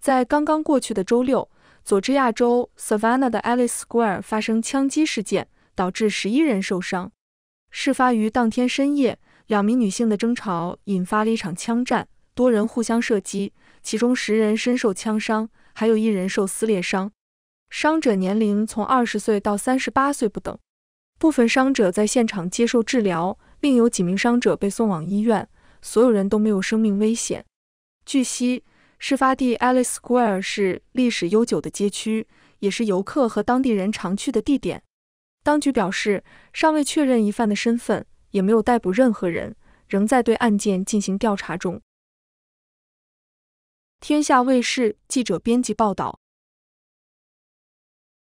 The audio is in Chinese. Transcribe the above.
在刚刚过去的周六，佐治亚州 Savannah 的 Alice Square 发生枪击事件，导致十一人受伤。事发于当天深夜，两名女性的争吵引发了一场枪战，多人互相射击，其中十人身受枪伤，还有一人受撕裂伤。伤者年龄从二十岁到三十八岁不等。部分伤者在现场接受治疗，另有几名伤者被送往医院，所有人都没有生命危险。据悉。事发地 Alice Square 是历史悠久的街区，也是游客和当地人常去的地点。当局表示，尚未确认疑犯的身份，也没有逮捕任何人，仍在对案件进行调查中。天下卫视记者编辑报道。